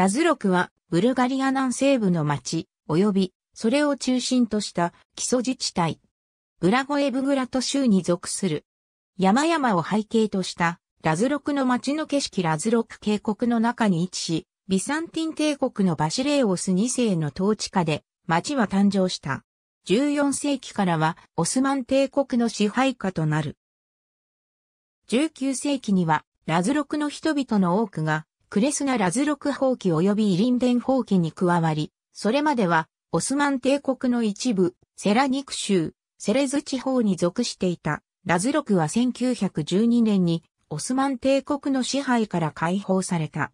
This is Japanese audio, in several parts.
ラズロクは、ブルガリア南西部の町、及び、それを中心とした基礎自治体。ブラゴエブグラト州に属する。山々を背景とした、ラズロクの町の景色ラズロク渓谷の中に位置し、ビサンティン帝国のバシレーオス2世の統治下で、町は誕生した。14世紀からは、オスマン帝国の支配下となる。19世紀には、ラズロクの人々の多くが、クレスナ・ラズロク放棄及びイリンデン放棄に加わり、それまでは、オスマン帝国の一部、セラニク州、セレズ地方に属していた、ラズロクは1912年に、オスマン帝国の支配から解放された。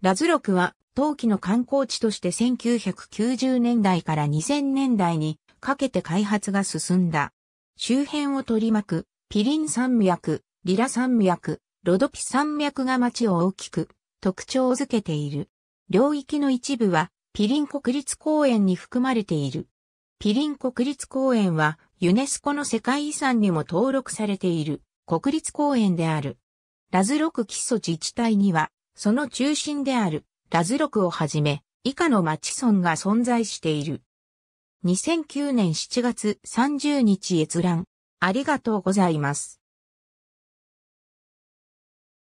ラズロクは、陶器の観光地として1990年代から2000年代にかけて開発が進んだ。周辺を取り巻く、ピリン山脈、リラ山脈、ロドピ山脈が町を大きく特徴づけている。領域の一部はピリン国立公園に含まれている。ピリン国立公園はユネスコの世界遺産にも登録されている国立公園である。ラズロク基礎自治体には、その中心であるラズロクをはじめ、以下の町村が存在している。2009年7月30日閲覧。ありがとうございます。